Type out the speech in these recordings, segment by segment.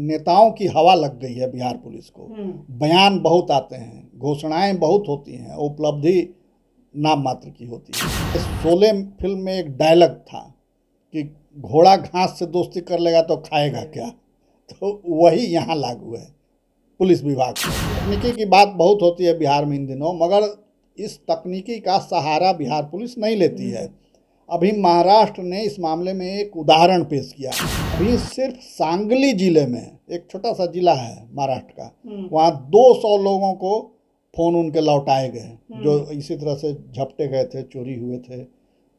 नेताओं की हवा लग गई है बिहार पुलिस को हम्म। बयान बहुत आते हैं घोषणाएं बहुत होती हैं उपलब्धि नाम मात्र की होती है सोलह फिल्म में एक डायलॉग था कि घोड़ा घास से दोस्ती कर लेगा तो खाएगा हम्म। क्या तो वही यहाँ लागू है पुलिस विभाग तकनीकी की बात बहुत होती है बिहार में इन दिनों मगर इस तकनीकी का सहारा बिहार पुलिस नहीं लेती है हम्म। अभी महाराष्ट्र ने इस मामले में एक उदाहरण पेश किया अभी सिर्फ सांगली जिले में एक छोटा सा जिला है महाराष्ट्र का हम्म। वहाँ 200 लोगों को फोन उनके लौटाए गए हम्म। जो इसी तरह से झपटे गए थे चोरी हुए थे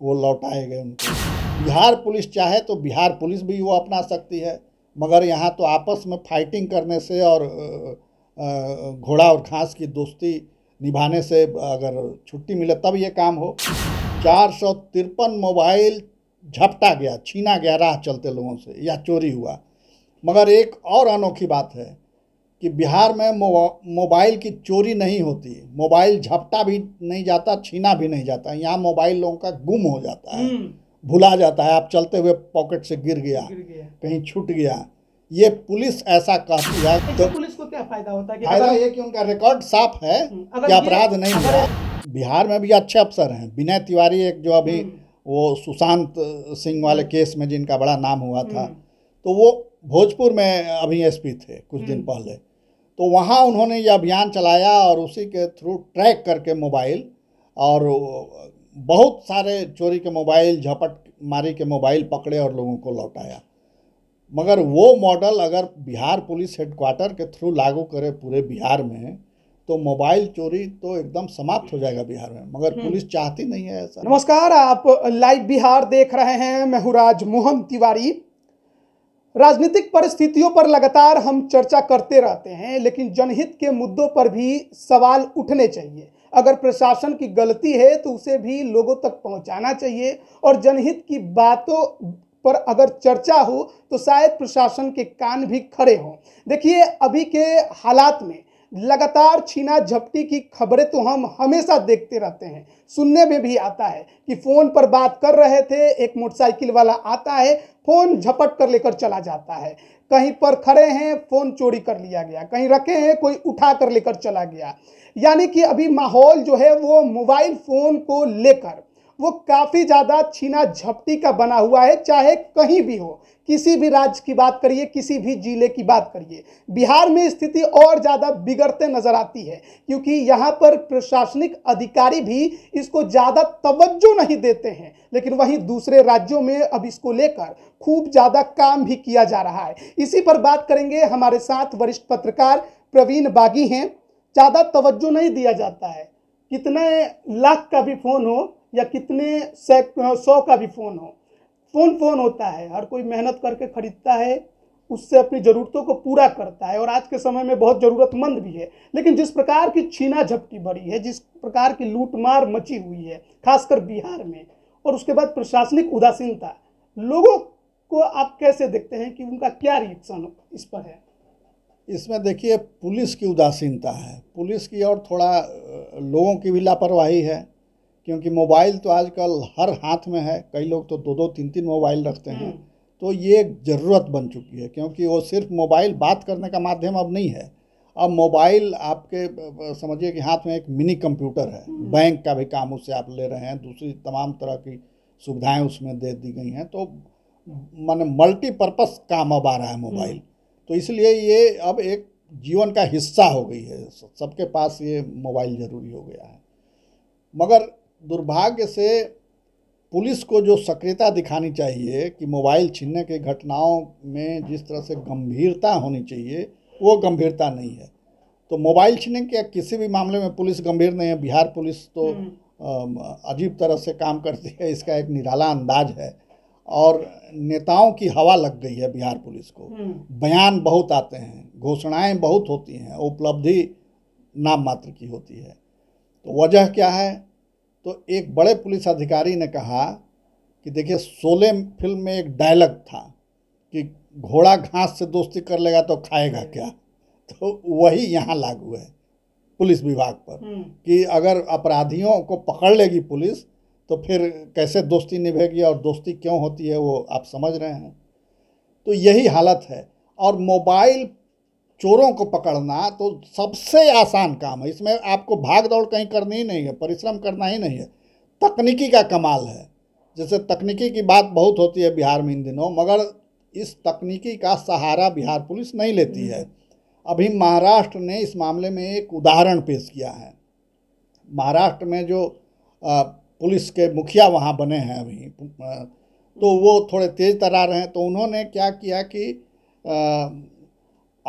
वो लौटाए गए उनको बिहार पुलिस चाहे तो बिहार पुलिस भी वो अपना सकती है मगर यहाँ तो आपस में फाइटिंग करने से और घोड़ा और घास की दोस्ती निभाने से अगर छुट्टी मिले तब ये काम हो चार सौ तिरपन मोबाइल झपटा गया छीना गया राह चलते लोगों से या चोरी हुआ मगर एक और अनोखी बात है कि बिहार में मोबाइल की चोरी नहीं होती मोबाइल झपटा भी नहीं जाता छीना भी नहीं जाता यहाँ मोबाइल लोगों का गुम हो जाता है हम्म। भुला जाता है आप चलते हुए पॉकेट से गिर गया, गिर गया। कहीं छूट गया ये पुलिस ऐसा कहती अच्छा, तो है तो पुलिस को क्या फायदा होता है फायदा ये कि उनका रिकॉर्ड साफ है हम्म, कि अपराध नहीं हुआ बिहार में भी अच्छे अफसर हैं विनय तिवारी एक जो अभी हम्म। वो सुशांत सिंह वाले हाँ। केस में जिनका बड़ा नाम हुआ था हम्म। तो वो भोजपुर में अभी एसपी थे कुछ दिन हम्म। पहले तो वहाँ उन्होंने ये अभियान चलाया और उसी के थ्रू ट्रैक करके मोबाइल और बहुत सारे चोरी के मोबाइल झपट मारी के मोबाइल पकड़े और लोगों को लौटाया मगर वो मॉडल अगर बिहार पुलिस हेडक्वार्टर के थ्रू लागू करे पूरे बिहार में तो मोबाइल चोरी तो एकदम समाप्त हो जाएगा बिहार में मगर हम्म। पुलिस चाहती नहीं है ऐसा नमस्कार आप लाइव बिहार देख रहे हैं मैं हूँ राजमोहन तिवारी राजनीतिक परिस्थितियों पर लगातार हम चर्चा करते रहते हैं लेकिन जनहित के मुद्दों पर भी सवाल उठने चाहिए अगर प्रशासन की गलती है तो उसे भी लोगों तक पहुंचाना चाहिए और जनहित की बातों पर अगर चर्चा हो तो शायद प्रशासन के कान भी खड़े हों देखिए अभी के हालात में लगातार छीना झपटी की खबरें तो हम हमेशा देखते रहते हैं सुनने में भी आता है कि फ़ोन पर बात कर रहे थे एक मोटरसाइकिल वाला आता है फ़ोन झपट कर लेकर चला जाता है कहीं पर खड़े हैं फ़ोन चोरी कर लिया गया कहीं रखे हैं कोई उठा कर लेकर चला गया यानी कि अभी माहौल जो है वो मोबाइल फ़ोन को लेकर वो काफ़ी ज़्यादा छीना झपटी का बना हुआ है चाहे कहीं भी हो किसी भी राज्य की बात करिए किसी भी जिले की बात करिए बिहार में स्थिति और ज़्यादा बिगड़ते नज़र आती है क्योंकि यहाँ पर प्रशासनिक अधिकारी भी इसको ज़्यादा तवज्जो नहीं देते हैं लेकिन वहीं दूसरे राज्यों में अब इसको लेकर खूब ज़्यादा काम भी किया जा रहा है इसी पर बात करेंगे हमारे साथ वरिष्ठ पत्रकार प्रवीण बागी हैं ज़्यादा तवज्जो नहीं दिया जाता है कितने लाख का भी फ़ोन हो या कितने सौ का भी फ़ोन हो फ़ोन फ़ोन होता है हर कोई मेहनत करके ख़रीदता है उससे अपनी ज़रूरतों को पूरा करता है और आज के समय में बहुत ज़रूरतमंद भी है लेकिन जिस प्रकार की छीना झपटी बढ़ी है जिस प्रकार की लूटमार मची हुई है खासकर बिहार में और उसके बाद प्रशासनिक उदासीनता लोगों को आप कैसे देखते हैं कि उनका क्या रिएक्शन इस पर है इसमें देखिए पुलिस की उदासीनता है पुलिस की और थोड़ा लोगों की भी लापरवाही है क्योंकि मोबाइल तो आजकल हर हाथ में है कई लोग तो दो दो तीन तीन मोबाइल रखते हैं हम्म। तो ये एक ज़रूरत बन चुकी है क्योंकि वो सिर्फ मोबाइल बात करने का माध्यम अब नहीं है अब मोबाइल आपके समझिए कि हाथ में एक मिनी कंप्यूटर है हम्म। बैंक का भी काम उससे आप ले रहे हैं दूसरी तमाम तरह की सुविधाएं उसमें दे दी गई हैं तो मान मल्टीपर्पज़ काम अब आ रहा है मोबाइल हम्म। तो इसलिए ये अब एक जीवन का हिस्सा हो गई है सबके पास ये मोबाइल ज़रूरी हो गया है मगर दुर्भाग्य से पुलिस को जो सक्रियता दिखानी चाहिए कि मोबाइल छीनने की घटनाओं में जिस तरह से गंभीरता होनी चाहिए वो गंभीरता नहीं है तो मोबाइल छीनने के किसी भी मामले में पुलिस गंभीर नहीं है बिहार पुलिस तो हम्म। अजीब तरह से काम करती है इसका एक निराला अंदाज है और नेताओं की हवा लग गई है बिहार पुलिस को हम्म। बयान बहुत आते हैं घोषणाएं बहुत होती हैं उपलब्धि नाम मात्र की होती है तो वजह क्या है तो एक बड़े पुलिस अधिकारी ने कहा कि देखिए सोले फिल्म में एक डायलॉग था कि घोड़ा घास से दोस्ती कर लेगा तो खाएगा क्या तो वही यहाँ लागू है पुलिस विभाग पर हम्म। कि अगर अपराधियों को पकड़ लेगी पुलिस तो फिर कैसे दोस्ती निभेगी और दोस्ती क्यों होती है वो आप समझ रहे हैं तो यही हालत है और मोबाइल चोरों को पकड़ना तो सबसे आसान काम है इसमें आपको भाग दौड़ कहीं करनी ही नहीं है परिश्रम करना ही नहीं है तकनीकी का कमाल है जैसे तकनीकी की बात बहुत होती है बिहार में इन दिनों मगर इस तकनीकी का सहारा बिहार पुलिस नहीं लेती है अभी महाराष्ट्र ने इस मामले में एक उदाहरण पेश किया है महाराष्ट्र में जो पुलिस के मुखिया वहाँ बने हैं अभी तो वो थोड़े तेज़ तरार हैं तो उन्होंने क्या किया कि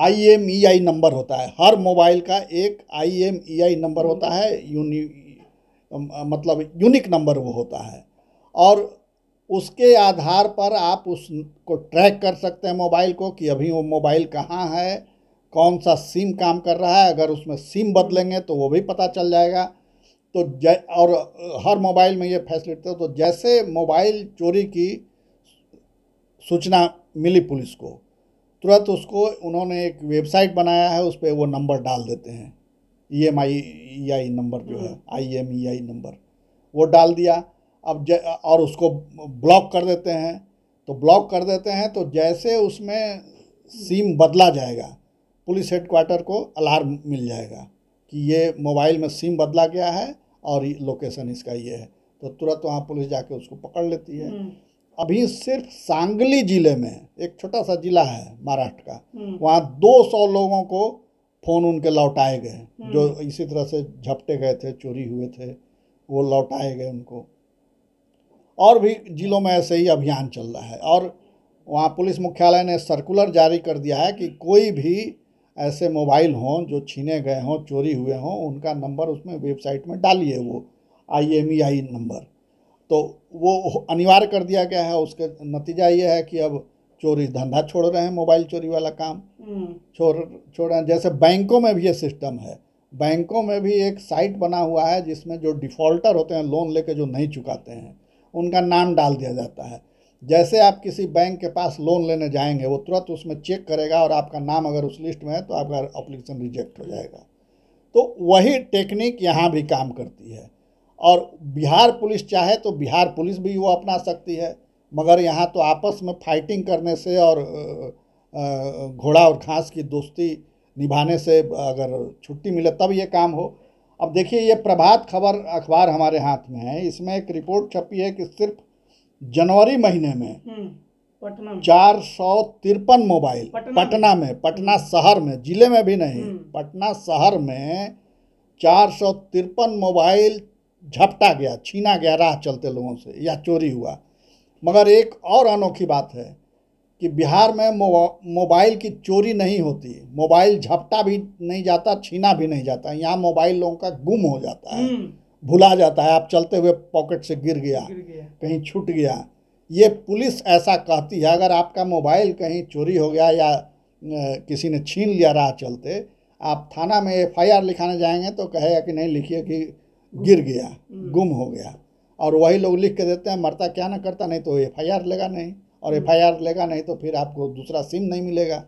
आई नंबर e होता है हर मोबाइल का एक आई नंबर e होता है यूनि मतलब यूनिक नंबर वो होता है और उसके आधार पर आप उसको ट्रैक कर सकते हैं मोबाइल को कि अभी वो मोबाइल कहाँ है कौन सा सिम काम कर रहा है अगर उसमें सिम बदलेंगे तो वो भी पता चल जाएगा तो जै और हर मोबाइल में ये फैसिलिटी है तो जैसे मोबाइल चोरी की सूचना मिली पुलिस को तुरंत उसको उन्होंने एक वेबसाइट बनाया है उस पर वो नंबर डाल देते हैं ई एम आई ई आई नंबर जो है I M E I number वो डाल दिया अब ज और उसको ब्लॉक कर देते हैं तो ब्लॉक कर देते हैं तो जैसे उसमें सिम बदला जाएगा पुलिस हेडक्वार्टर को अलार्म मिल जाएगा कि ये मोबाइल में सिम बदला गया है और लोकेशन इसका ये है तो तुरंत वहाँ पुलिस जाके उसको पकड़ लेती है हम्म। अभी सिर्फ सांगली जिले में एक छोटा सा जिला है महाराष्ट्र का हम्म। वहाँ 200 लोगों को फोन उनके लौटाए गए हम्म। जो इसी तरह से झपटे गए थे चोरी हुए थे वो लौटाए गए उनको और भी जिलों में ऐसे ही अभियान चल रहा है और वहाँ पुलिस मुख्यालय ने सर्कुलर जारी कर दिया है कि कोई भी ऐसे मोबाइल हों जो छीने गए हों चोरी हुए हों उनका नंबर उसमें वेबसाइट में डालिए वो I M E I number तो वो अनिवार्य कर दिया गया है उसका नतीजा ये है कि अब चोरी धंधा छोड़ रहे हैं मोबाइल चोरी वाला काम हम्म। छोड़ छोड़ रहे हैं जैसे बैंकों में भी ये सिस्टम है बैंकों में भी एक साइट बना हुआ है जिसमें जो डिफ़ॉल्टर होते हैं लोन लेके जो नहीं चुकाते हैं उनका नाम डाल दिया जाता है जैसे आप किसी बैंक के पास लोन लेने जाएंगे वो तुरंत उसमें चेक करेगा और आपका नाम अगर उस लिस्ट में है तो आपका अप्लीकेशन रिजेक्ट हो जाएगा तो वही टेक्निक यहाँ भी काम करती है और बिहार पुलिस चाहे तो बिहार पुलिस भी वो अपना सकती है मगर यहाँ तो आपस में फाइटिंग करने से और घोड़ा और घास की दोस्ती निभाने से अगर छुट्टी मिले तब ये काम हो अब देखिए ये प्रभात खबर अखबार हमारे हाथ में है इसमें एक रिपोर्ट छपी है कि सिर्फ जनवरी महीने में हम्म, चार सौ तिरपन मोबाइल पटना में पटना शहर में जिले में भी नहीं हम्म। पटना शहर में चार सौ तिरपन मोबाइल झपटा गया छीना गया राह चलते लोगों से या चोरी हुआ मगर एक और अनोखी बात है कि बिहार में मोबाइल की चोरी नहीं होती मोबाइल झपटा भी नहीं जाता छीना भी नहीं जाता यहाँ मोबाइल लोगों का गुम हो जाता है हम्म। भुला जाता है आप चलते हुए पॉकेट से गिर गया, गिर गया। कहीं छूट गया ये पुलिस ऐसा कहती है अगर आपका मोबाइल कहीं चोरी हो गया या किसी ने छीन लिया राह चलते आप थाना में एफ लिखाने जाएंगे तो कहेगा कि नहीं लिखिए कि गिर गया गुम हो गया और वही लोग लिख के देते हैं मरता क्या ना करता नहीं तो एफ आई आर लेगा नहीं और एफ आई आर लेगा नहीं तो फिर आपको दूसरा सिम नहीं मिलेगा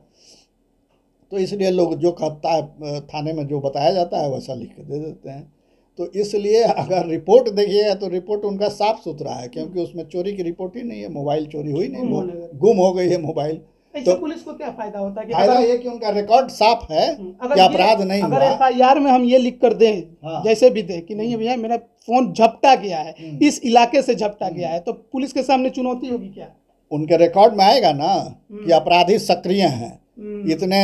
तो इसलिए लोग जो कहता है थाने में जो बताया जाता है वैसा लिख के दे देते हैं तो इसलिए अगर रिपोर्ट देखिएगा तो रिपोर्ट उनका साफ सुथरा है क्योंकि हम्म। उसमें चोरी की रिपोर्ट ही नहीं है मोबाइल चोरी हुई नहीं गुम हो गई है मोबाइल तो, पुलिस को क्या फायदा होता है कि फायदा ये कि उनका रिकॉर्ड साफ है हम्म, कि अपराध नहीं अगर हुआ आई में हम ये लिख कर दें हाँ। जैसे भी दें कि नहीं हम्म। भैया मेरा फोन झपटा गया है हम्म। इस इलाके से झपटा गया है तो पुलिस के सामने चुनौती होगी क्या उनके रिकॉर्ड में आएगा ना कि अपराधी सक्रिय है इतने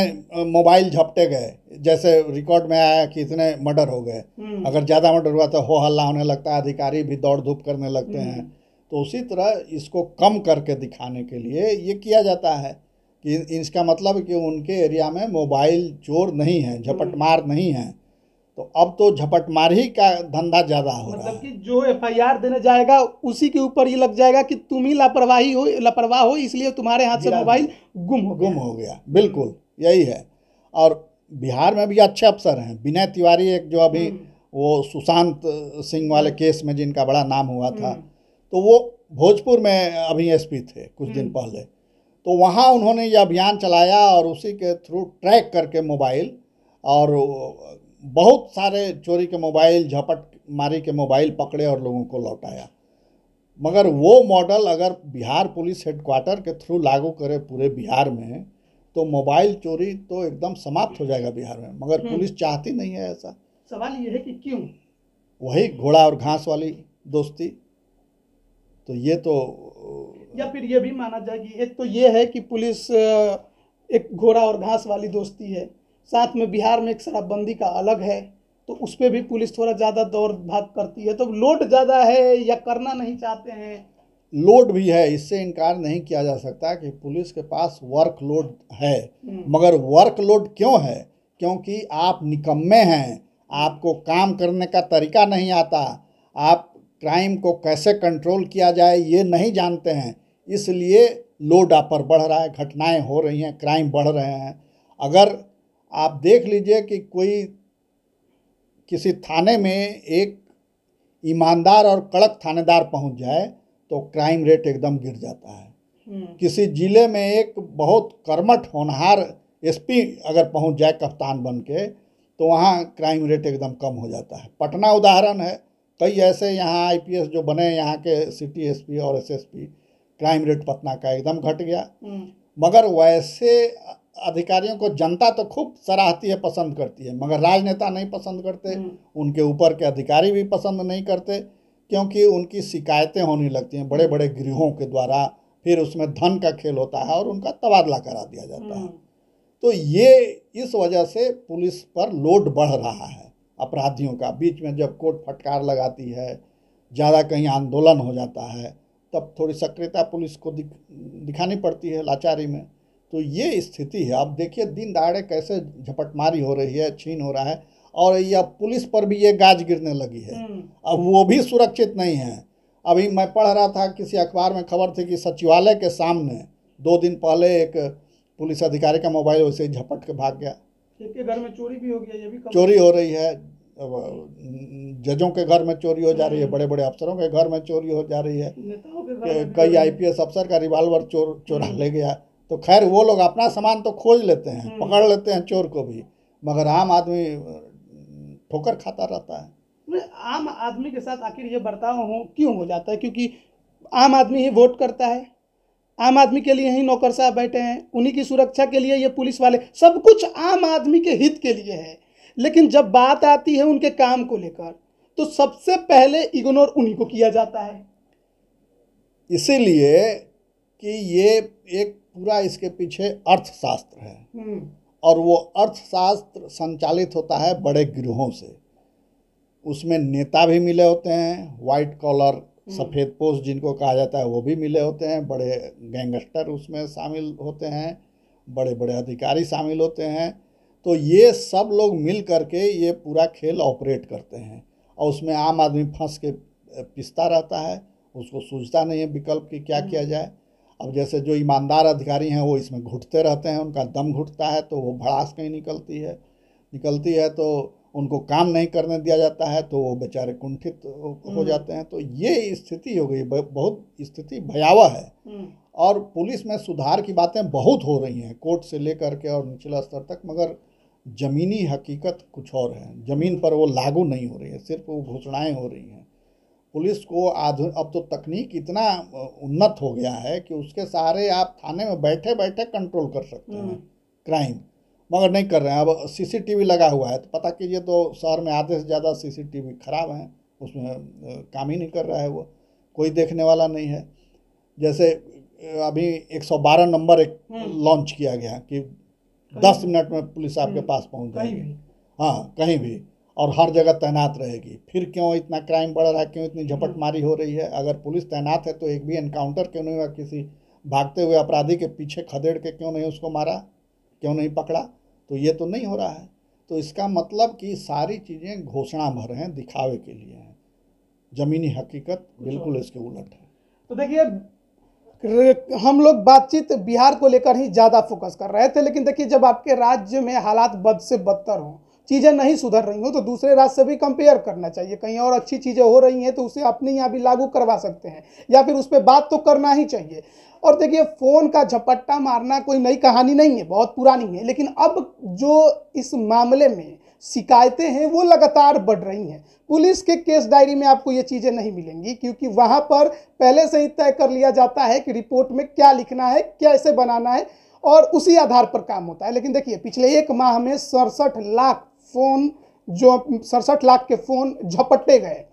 मोबाइल झपटे गए जैसे रिकॉर्ड में आया कि इतने मर्डर हो गए अगर ज़्यादा मर्डर हुआ तो हो हल्ला होने लगता है अधिकारी भी दौड़ धूप करने लगते हैं तो उसी तरह इसको कम करके दिखाने के लिए ये किया जाता है कि इसका मतलब कि उनके एरिया में मोबाइल चोर नहीं है झपट हम्म। मार नहीं है तो अब तो झपटमार ही का धंधा ज़्यादा हो रहा मतलब है कि जो एफआईआर देने जाएगा उसी के ऊपर ये लग जाएगा कि तुम ही लापरवाही हो लापरवाह हो इसलिए तुम्हारे हाथ से मोबाइल गुम हो गुम हो गया बिल्कुल यही है और बिहार में भी अच्छे अफसर हैं विनय तिवारी एक जो अभी हम्म। वो सुशांत सिंह वाले हम्म। केस में जिनका बड़ा नाम हुआ था तो वो भोजपुर में अभी एसपी थे कुछ दिन पहले तो वहाँ उन्होंने ये अभियान चलाया और उसी के थ्रू ट्रैक करके मोबाइल और बहुत सारे चोरी के मोबाइल झपट मारी के मोबाइल पकड़े और लोगों को लौटाया मगर वो मॉडल अगर बिहार पुलिस हेडक्वार्टर के थ्रू लागू करे पूरे बिहार में तो मोबाइल चोरी तो एकदम समाप्त हो जाएगा बिहार में मगर हम्म। पुलिस चाहती नहीं है ऐसा सवाल ये है कि क्यों वही घोड़ा और घास वाली दोस्ती तो ये तो या फिर ये भी माना जाए कि एक तो ये है कि पुलिस एक घोड़ा और घास वाली दोस्ती है साथ में बिहार में एक शराबबंदी का अलग है तो उस पर भी पुलिस थोड़ा ज़्यादा दौड़ भाग करती है तो लोड ज़्यादा है या करना नहीं चाहते हैं लोड भी है इससे इनकार नहीं किया जा सकता कि पुलिस के पास वर्क लोड है हम्म। मगर वर्क लोड क्यों है क्योंकि आप निकम्मे हैं आपको काम करने का तरीका नहीं आता आप क्राइम को कैसे कंट्रोल किया जाए ये नहीं जानते हैं इसलिए लोड आप पर बढ़ रहा है घटनाएं हो रही हैं क्राइम बढ़ रहे हैं अगर आप देख लीजिए कि कोई किसी थाने में एक ईमानदार और कड़क थानेदार पहुंच जाए तो क्राइम रेट एकदम गिर जाता है हम्म। किसी ज़िले में एक बहुत कर्मठ होनहार एसपी अगर पहुंच जाए कप्तान बन के तो वहाँ क्राइम रेट एकदम कम हो जाता है पटना उदाहरण है कई ऐसे यहाँ आईपीएस जो बने यहाँ के सिटी एसपी और एसएसपी क्राइम रेट पटना का एकदम घट गया हम्म। मगर वैसे अधिकारियों को जनता तो खूब सराहती है पसंद करती है मगर राजनेता नहीं पसंद करते हम्म। उनके ऊपर के अधिकारी भी पसंद नहीं करते क्योंकि उनकी शिकायतें होने लगती हैं बड़े बड़े गृहों के द्वारा फिर उसमें धन का खेल होता है और उनका तबादला करा दिया जाता है हम्म। तो ये इस वजह से पुलिस पर लोड बढ़ रहा है अपराधियों का बीच में जब कोर्ट फटकार लगाती है ज़्यादा कहीं आंदोलन हो जाता है तब थोड़ी सक्रियता पुलिस को दिख दिखानी पड़ती है लाचारी में तो ये स्थिति है आप देखिए दिन दहाड़े कैसे झपटमारी हो रही है छीन हो रहा है और यह पुलिस पर भी ये गाज गिरने लगी है हम्म। अब वो भी सुरक्षित नहीं है अभी मैं पढ़ रहा था किसी अखबार में खबर थी कि सचिवालय के सामने दो दिन पहले एक पुलिस अधिकारी का मोबाइल वैसे झपट के भाग गया के घर में चोरी भी हो गया ये भी चोरी हो रही है जजों के घर में चोरी हो जा रही है हम्म। बड़े बड़े अफसरों के घर में चोरी हो जा रही है कई आईपीएस अफसर का रिवाल्वर चोर चोरा ले गया तो खैर वो लोग अपना सामान तो खोज लेते हैं हम्म। पकड़ लेते हैं चोर को भी मगर आम आदमी ठोकर खाता रहता है आम आदमी के साथ आखिर ये बर्ताव हो क्यों हो जाता है क्योंकि आम आदमी ही वोट करता है आम आदमी के लिए ही नौकर साहब बैठे हैं उन्हीं की सुरक्षा के लिए ये पुलिस वाले सब कुछ आम आदमी के हित के लिए है लेकिन जब बात आती है उनके काम को लेकर तो सबसे पहले इग्नोर उन्हीं को किया जाता है इसीलिए कि ये एक पूरा इसके पीछे अर्थशास्त्र है हम्म। और वो अर्थशास्त्र संचालित होता है बड़े गिरोहों से उसमें नेता भी मिले होते हैं वाइट कॉलर सफ़ेद पोस्ट जिनको कहा जाता है वो भी मिले होते हैं बड़े गैंगस्टर उसमें शामिल होते हैं बड़े बड़े अधिकारी शामिल होते हैं तो ये सब लोग मिल करके ये पूरा खेल ऑपरेट करते हैं और उसमें आम आदमी फंस के पिसता रहता है उसको सूझता नहीं है विकल्प कि क्या किया हम्म। जाए अब जैसे जो ईमानदार अधिकारी हैं वो इसमें घुटते रहते हैं उनका दम घुटता है तो वो भड़ास कहीं निकलती है निकलती है तो उनको काम नहीं करने दिया जाता है तो वो बेचारे कुंठित हो हम्म। जाते हैं तो ये स्थिति हो गई बहुत स्थिति भयावह है हम्म। और पुलिस में सुधार की बातें बहुत हो रही हैं कोर्ट से लेकर के और निचला स्तर तक मगर ज़मीनी हकीकत कुछ और है ज़मीन पर वो लागू नहीं हो रही है सिर्फ वो घोषणाएँ हो रही हैं पुलिस को आधु अब तो तकनीक इतना उन्नत हो गया है कि उसके सहारे आप थाने में बैठे बैठे कंट्रोल कर सकते हैं क्राइम हम्म। मगर नहीं कर रहे हैं अब सीसीटीवी लगा हुआ है तो पता कीजिए तो शहर में आधे से ज़्यादा सीसीटीवी खराब हैं उसमें काम ही नहीं कर रहा है वो कोई देखने वाला नहीं है जैसे अभी 112 नंबर एक लॉन्च हम्म। किया गया कि 10 मिनट में पुलिस आपके हम्म। पास पहुंच जाएगी हाँ कहीं भी और हर जगह तैनात रहेगी फिर क्यों इतना क्राइम बढ़ रहा है क्यों इतनी झपट मारी हो रही है अगर पुलिस तैनात है तो एक भी एनकाउंटर क्यों नहीं हुआ किसी भागते हुए अपराधी के पीछे खदेड़ के क्यों नहीं उसको मारा क्यों नहीं पकड़ा तो ये तो नहीं हो रहा है तो इसका मतलब कि सारी चीज़ें घोषणा भर हैं दिखावे के लिए हैं ज़मीनी हकीकत बिल्कुल इसके उलट है तो देखिए हम लोग बातचीत बिहार को लेकर ही ज़्यादा फोकस कर रहे थे लेकिन देखिए जब आपके राज्य में हालात बद से बदतर हों चीज़ें नहीं सुधर रही हो तो दूसरे राज्य से भी कंपेयर करना चाहिए कहीं और अच्छी चीज़ें हो रही हैं तो उसे अपने यहाँ भी लागू करवा सकते हैं या फिर उस पर बात तो करना ही चाहिए और देखिए फ़ोन का झपट्टा मारना कोई नई कहानी नहीं है बहुत पुरानी है लेकिन अब जो इस मामले में शिकायतें हैं वो लगातार बढ़ रही हैं पुलिस के केस डायरी में आपको ये चीज़ें नहीं मिलेंगी क्योंकि वहाँ पर पहले से ही तय कर लिया जाता है कि रिपोर्ट में क्या लिखना है कैसे बनाना है और उसी आधार पर काम होता है लेकिन देखिए पिछले एक माह में सड़सठ लाख फ़ोन जो सड़सठ लाख के फ़ोन झपटे गए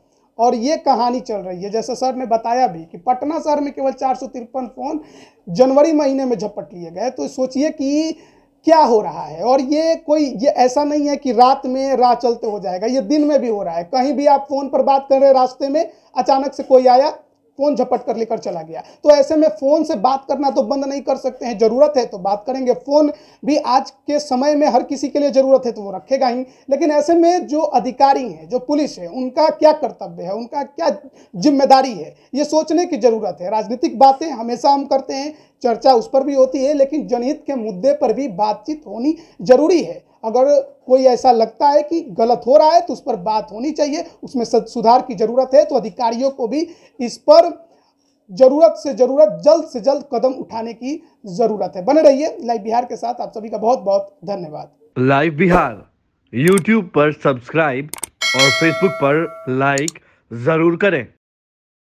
और ये कहानी चल रही है जैसे सर ने बताया भी कि पटना शहर में केवल चार फ़ोन जनवरी महीने में झपट लिए गए तो सोचिए कि क्या हो रहा है और ये कोई ये ऐसा नहीं है कि रात में राह चलते हो जाएगा ये दिन में भी हो रहा है कहीं भी आप फ़ोन पर बात कर रहे रास्ते में अचानक से कोई आया फोन झपट कर लेकर चला गया तो ऐसे में फोन से बात करना तो बंद नहीं कर सकते हैं जरूरत है तो बात करेंगे फोन भी आज के समय में हर किसी के लिए जरूरत है तो वो रखेगा ही लेकिन ऐसे में जो अधिकारी हैं जो पुलिस है उनका क्या कर्तव्य है उनका क्या जिम्मेदारी है ये सोचने की जरूरत है राजनीतिक बातें हमेशा हम करते हैं चर्चा उस पर भी होती है लेकिन जनहित के मुद्दे पर भी बातचीत होनी जरूरी है अगर कोई ऐसा लगता है कि गलत हो रहा है तो उस पर बात होनी चाहिए उसमें सुधार की जरूरत है तो अधिकारियों को भी इस पर जरूरत से जरूरत जल्द से जल्द कदम उठाने की जरूरत है बने रहिए लाइव बिहार के साथ आप सभी का बहुत बहुत धन्यवाद लाइव बिहार यूट्यूब पर सब्सक्राइब और फेसबुक पर लाइक जरूर करें